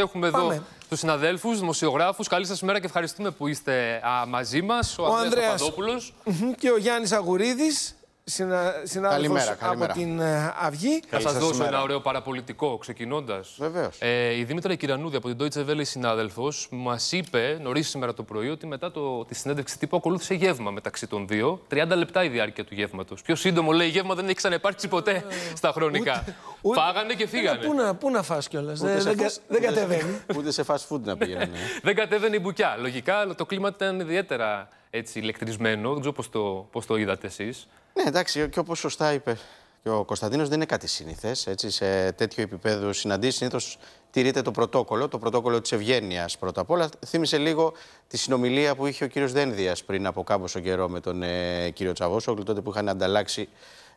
Έχουμε εδώ του συναδέλφους, δημοσιογράφους. Καλή σας μέρα και ευχαριστούμε που είστε μαζί μας. Ο, ο Ανδρέας Παπαδόπουλο. Και ο Γιάννης Αγουρίδης συνα, συνάδελφος καλημέρα, καλημέρα. από την ε, Αυγή. Θα σας δώσω ένα ωραίο παραπολιτικό ξεκινώντας. Βεβαίως. Ε, η Δήμητρα Κυρανούδη από την Deutsche Welle, συνάδελφος, μας είπε νωρίς σήμερα το πρωί ότι μετά το, τη συνέντευξη τύπου ακολούθησε γεύμα μεταξύ των δύο. 30 λεπτά η διάρκεια του γεύματος. Πιο σύντομο λέει γεύμα δεν έχει ξανεπάρξει ποτέ στα χρονικά. Ούτε, και φύγανε. Πού να, πού να φας δεν, δεν, δεν κατεβαίνει. Ούτε σε fast food να πήγαινε. Ε. δεν κατέβαινε η μπουκιά. Λογικά το κλίμα ήταν ιδιαίτερα έτσι ηλεκτρισμένο. Δεν ξέρω το, το είδατε εσείς. Ναι, εντάξει, και όπως σωστά είπε και ο Κωνσταντίνος, δεν είναι κάτι συνήθε. Σε τέτοιο επίπεδο συναντήσεις συνήθως τηρείται το πρωτόκολλο, το πρωτόκολλο της ευγένειας πρώτα απ' όλα. Θύμισε λίγο τη συνομιλία που είχε ο κύριος Δένδια πριν από κάμποσο καιρό με τον ε, κύριο Τσαβόσογλου, τότε που είχαν ανταλλάξει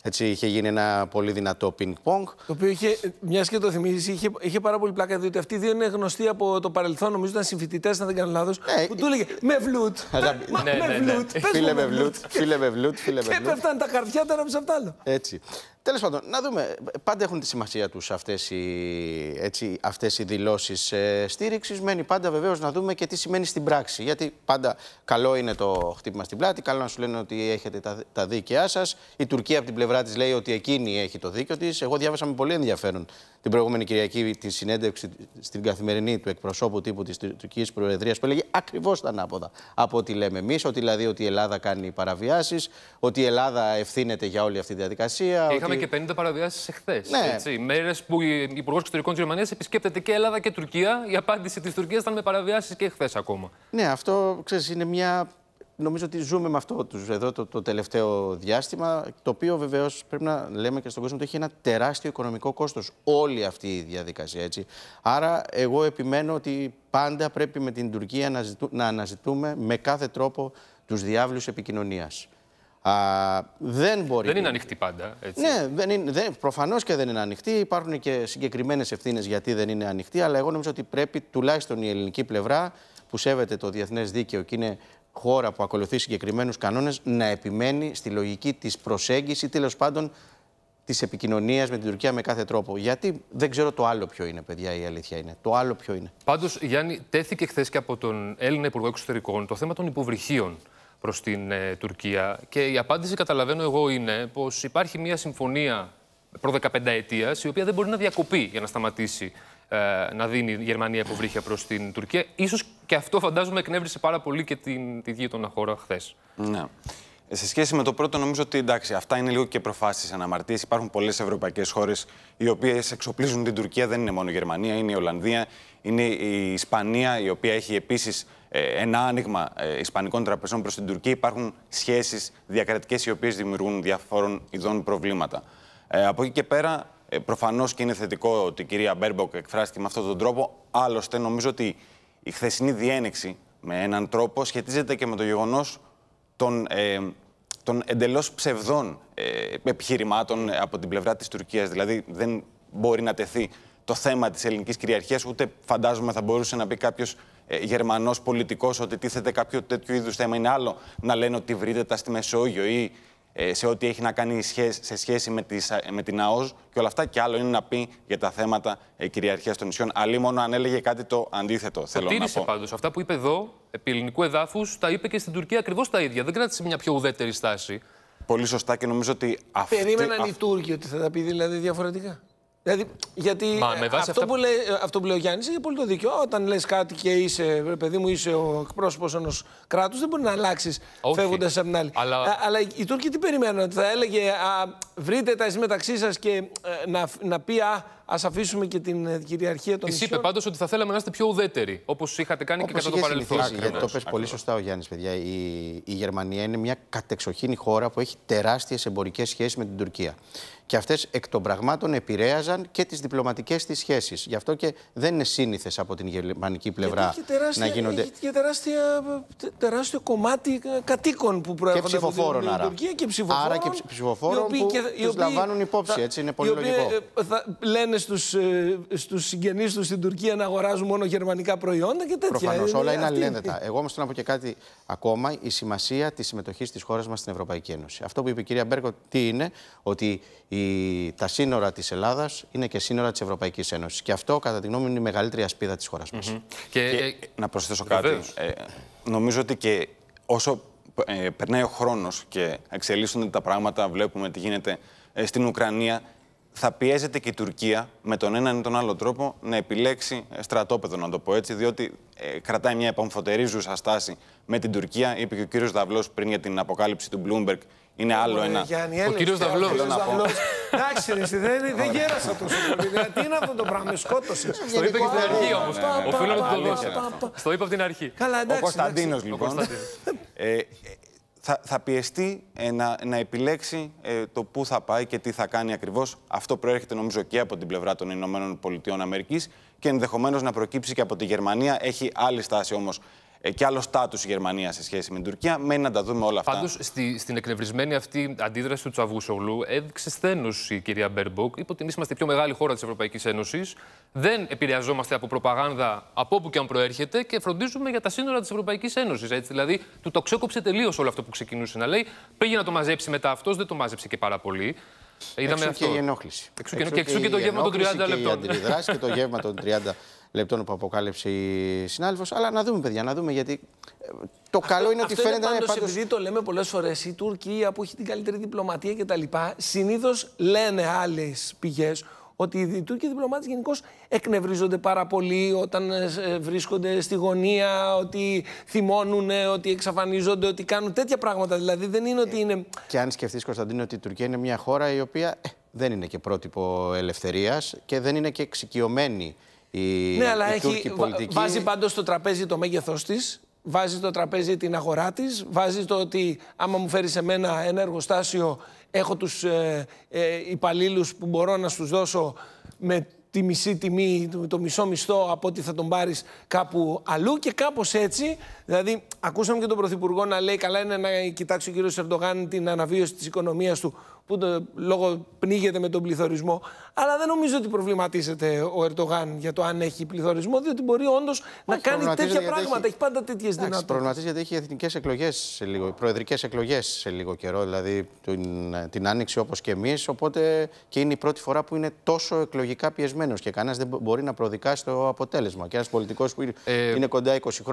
έτσι είχε γίνει ένα πολύ δυνατό πινκ-πονγκ. Το οποίο είχε, μιας και το θυμίζεις, είχε, είχε πάρα πολύ πλάκα, διότι αυτοί δεν είναι γνωστοί από το παρελθόν, νομίζω ήταν συμφοιτητές, αν δεν κάνω λάθος. Ναι, που του έλεγε Με βλουτ. Ναι, με ναι, ναι. βλουτ. Φίλε με βλουτ. Φίλε με βλουτ. Και έπεφταν τα καρδιά τώρα από άλλο. Έτσι. Τέλος πάντων, να δούμε. Πάντα έχουν τη σημασία τους αυτές οι, οι δηλώσεις ε, στήριξης. Μένει πάντα βεβαίως να δούμε και τι σημαίνει στην πράξη. Γιατί πάντα καλό είναι το χτύπημα στην πλάτη, καλό να σου λένε ότι έχετε τα, τα δίκαιά σας. Η Τουρκία από την πλευρά της λέει ότι εκείνη έχει το δίκαιο της. Εγώ διάβασα με πολύ ενδιαφέρον την προηγούμενη Κυριακή τη συνέντευξη στην καθημερινή του εκπροσώπου τύπου της Τουρκικής Προεδρίας που έλεγε ακριβώς τα ανάποδα από ό,τι λέμε εμείς. Ότι δηλαδή ότι η Ελλάδα κάνει παραβιάσεις, ότι η Ελλάδα ευθύνεται για όλη αυτή τη διαδικασία. Είχαμε Είχαμε και 50 παραβιάσεις εχθές. Ναι. Μέρες που ο Υπουργός Εξωτερικών της Γερμανίας επισκέπτεται και Ελλάδα και Τουρκία. Η απάντηση της Τουρκίας ήταν με παραβιάσεις και εχθές ακόμα. Ναι, αυτό ξέρεις, είναι μια. Νομίζω ότι ζούμε με αυτό τους, εδώ το, τελευταίο διάστημα, το οποίο βεβαίως πρέπει να λέμε και στον κόσμο ότι έχει ένα τεράστιο οικονομικό κόστος όλη αυτή η διαδικασία. Έτσι. Άρα, εγώ επιμένω ότι πάντα πρέπει με την Τουρκία να, ζητού, να αναζητούμε με κάθε τρόπο τους διάβλους επικοινωνίας. Α, δεν Δεν είναι ανοιχτή πάντα. Έτσι. Ναι, δεν προφανώς και δεν είναι ανοιχτή. Υπάρχουν και συγκεκριμένες ευθύνες γιατί δεν είναι ανοιχτή. Αλλά εγώ νομίζω ότι πρέπει τουλάχιστον η ελληνική πλευρά που σέβεται το διεθνές δίκαιο και είναι χώρα που ακολουθεί συγκεκριμένους κανόνες να επιμένει στη λογική της προσέγγισης ή τέλος πάντων της επικοινωνίας με την Τουρκία με κάθε τρόπο. Γιατί δεν ξέρω το άλλο ποιο είναι, παιδιά, η αλήθεια είναι. Το άλλο ποιο είναι. Πάντως, Γιάννη, τέθηκε χθες και από τον Έλληνα Υπουργό Εξωτερικών το θέμα των υποβρυχίων προς την ε, Τουρκία. Και η απάντηση, καταλαβαίνω εγώ, είναι πως υπάρχει μια συμφωνία προ 15 ετία, η οποία δεν μπορεί να διακοπεί για να σταματήσει ε, να δίνει η Γερμανία υποβρύχια προς την Τουρκία. Ίσως και αυτό φαντάζομαι εκνεύρισε πάρα πολύ και την, τη των χώρα χθες. Ναι. Ε, σε σχέση με το πρώτο, νομίζω ότι εντάξει, αυτά είναι λίγο και προφάσεις αναμαρτήσεις. Υπάρχουν πολλές ευρωπαϊκές χώρες οι οποίες εξοπλίζουν την Τουρκία. Δεν είναι μόνο η Γερμανία, είναι η Ολλανδία, είναι η Ισπανία, η οποία έχει επίσης ε, ένα άνοιγμα ε, ισπανικών τραπεζών προς την Τουρκία. Υπάρχουν σχέσεις διακρατικές οι οποίες δημιουργούν διαφόρων ειδών προβλήματα. Ε, από εκεί και πέρα, προφανώς και είναι θετικό ότι η κυρία Μπέρμποκ εκφράστηκε με αυτόν τον τρόπο. Άλλωστε, νομίζω ότι η χθεσινή διένεξη με έναν τρόπο σχετίζεται και με το γεγονός των ε, των εντελώς ψευδών ε, επιχειρημάτων ε, από την πλευρά της Τουρκίας. Δηλαδή, δεν μπορεί να τεθεί το θέμα της ελληνικής κυριαρχίας, ούτε φαντάζομαι θα μπορούσε να πει κάποιος ε, γερμανός Γερμανό πολιτικός ότι τίθεται κάποιο τέτοιο είδους θέμα. Είναι άλλο να λένε ότι βρείτε τα στη Μεσόγειο ή ε, σε ό,τι έχει να κάνει σε σχέση με, ε, με την ΑΟΣ και όλα αυτά. Και άλλο είναι να πει για τα θέματα ε, κυριαρχίας των νησιών. Αλλή μόνο αν έλεγε κάτι το αντίθετο. Το θέλω τήρησε πάντως. Αυτά που είπε εδώ, επί ελληνικού εδάφους, τα είπε και στην Τουρκία ακριβώς τα ίδια. Δεν κράτησε μια πιο ουδέτερη στάση. Πολύ σωστά και νομίζω ότι αυτή. Περίμεναν αυ... οι Τούρκοι ότι θα τα πει δηλαδή διαφορετικά. Δηλαδή, γιατί ε, αυτό, που λέει, ε, αυτό που λέει ο Γιάννης έχει πολύ το δίκιο. Όταν λες κάτι και είσαι, παιδί μου, είσαι ο εκπρόσωπος ενός κράτους, δεν μπορεί να αλλάξεις φεύγοντας από την άλλη. Αλλά... Α, αλλά οι Τούρκοι τι περιμένουν, ότι θα έλεγε α, βρείτε τα εσύ μεταξύ σας και ε, να, να πει α, ας αφήσουμε και την ε, κυριαρχία των Εσύ είπε πάντως ότι θα θέλαμε να είστε πιο ουδέτεροι, όπως είχατε κάνει και κατά το παρελθόν. Γιατί το πες πολύ σωστά ο Γιάννης, παιδιά. Η, η Γερμανία είναι μια κατεξοχήνη χώρα που έχει τεράστιες εμπορικές σχέσεις με την Τουρκία. Και αυτές εκ των πραγμάτων επηρέαζαν και τις διπλωματικές της σχέσεις. Γι' αυτό και δεν είναι σύνηθες από την γερμανική πλευρά να γίνονται. Έχει και τεράστια, τεράστιο κομμάτι ε, κατοίκων που προέρχονται από την άρα. Τουρκία και ψηφοφόρων. Άρα και ψηφοφόρων που, λαμβάνουν υπόψη. έτσι είναι πολύ λογικό. Ε, Στου στους, ε, στους συγγενείς τους στην Τουρκία να αγοράζουν μόνο γερμανικά προϊόντα και τέτοια. Προφανώς, ε, όλα ε, είναι αλληλένδετα. Εγώ όμως θέλω να πω και κάτι ακόμα, η σημασία της συμμετοχής της χώρας μας στην Ευρωπαϊκή Ένωση. Αυτό που είπε η κυρία Μπέρκο, τι είναι, ότι η, τα σύνορα της Ελλάδας είναι και σύνορα της Ευρωπαϊκής Ένωσης. Και αυτό, κατά τη γνώμη μου, είναι η μεγαλύτερη ασπίδα της χώρας μας. και, να προσθέσω κάτι. νομίζω ότι και όσο ε, περνάει ο χρόνος και εξελίσσονται τα πράγματα, βλέπουμε τι γίνεται στην Ουκρανία, θα πιέζεται και η Τουρκία με τον έναν ή τον άλλο τρόπο να επιλέξει στρατόπεδο, να το πω έτσι, διότι ε, κρατάει μια επαμφωτερίζουσα στάση με την Τουρκία. Είπε και ο κύριος Δαυλός πριν για την αποκάλυψη του Bloomberg. Είναι άλλο ένα. ο κύριο Δαυλό. Εντάξει, δεν, δεν γέρασα τόσο πολύ. Τι είναι αυτό το πράγμα, με σκότωσες. Στο είπα και στην αρχή όμως. Οφείλω να το δώσω. Στο είπα από την αρχή. Καλά, Ο Κωνσταντίνος λοιπόν θα, πιεστεί ε, να, να επιλέξει ε, το πού θα πάει και τι θα κάνει ακριβώς. Αυτό προέρχεται νομίζω και από την πλευρά των Ηνωμένων Πολιτειών Αμερικής και ενδεχομένως να προκύψει και από τη Γερμανία. Έχει άλλη στάση όμως ε, και άλλο στάτους η Γερμανία σε σχέση με την Τουρκία. Μένει να τα δούμε όλα αυτά. Πάντως, στη, στην εκνευρισμένη αυτή αντίδραση του Τσαβούσογλου έδειξε σθένος η κυρία Μπέρμποκ. Είπε ότι εμεί είμαστε η πιο μεγάλη χώρα της Ευρωπαϊκής Ένωσης. Δεν επηρεαζόμαστε από προπαγάνδα από όπου και αν προέρχεται και φροντίζουμε για τα σύνορα της Ευρωπαϊκής Ένωσης. Δηλαδή, του το ξέκοψε τελείως όλο αυτό που ξεκινούσε να λέει. Πήγε να το μαζέψει μετά αυτός, δεν το μάζεψε και πάρα πολύ. Είδαμε αυτό. και η ενόχληση. Εξού, και, το γεύμα των 30 λεπτών. Και η αντιδράση και το γεύμα των 30 λεπτών που αποκάλυψε η συνάδελφος. Αλλά να δούμε, παιδιά, να δούμε γιατί. Ε, το καλό είναι ότι φαίνεται είναι πάντως, να είναι πάντως... Επειδή το λέμε πολλές φορές, η Τουρκία που έχει την καλύτερη διπλωματία κτλ. Συνήθως λένε άλλες πηγές ότι οι Τούρκοι διπλωμάτες γενικώς εκνευρίζονται πάρα πολύ όταν ε, βρίσκονται στη γωνία, ότι θυμώνουν, ότι εξαφανίζονται, ότι κάνουν τέτοια πράγματα. Δηλαδή δεν είναι ότι ε, είναι. Και αν σκεφτείς, Κωνσταντίνο, ότι η Τουρκία είναι μια χώρα η οποία ε, δεν είναι και πρότυπο ελευθερίας και δεν είναι και εξοικειωμένη η, ναι, αλλά έχει, πολιτική. Βάζει πάντως στο τραπέζι το μέγεθός της βάζεις το τραπέζι την αγορά της, βάζεις το ότι άμα μου φέρεις σε μένα ένα εργοστάσιο, έχω τους ε, ε υπαλλήλους που μπορώ να σου δώσω με τη μισή τιμή, το μισό μισθό από ότι θα τον πάρεις κάπου αλλού και κάπως έτσι. Δηλαδή, ακούσαμε και τον Πρωθυπουργό να λέει: Καλά είναι να κοιτάξει ο κύριος Ερντογάν την αναβίωση της οικονομίας του που το, λόγω πνίγεται με τον πληθωρισμό. Αλλά δεν νομίζω ότι προβληματίζεται ο Ερτογάν για το αν έχει πληθωρισμό, διότι μπορεί όντως να κάνει τέτοια πράγματα. Έχει, έχει πάντα τέτοιες δυνατότητες. Προβληματίζεται γιατί έχει εθνικές εκλογές σε λίγο, προεδρικές εκλογές σε λίγο καιρό, δηλαδή την, την άνοιξη όπως και εμείς. Οπότε και είναι η πρώτη φορά που είναι τόσο εκλογικά πιεσμένος και κανένας δεν μπορεί να προδικάσει το αποτέλεσμα. Και ένας πολιτικός που ε, είναι κοντά 20 χρόνια.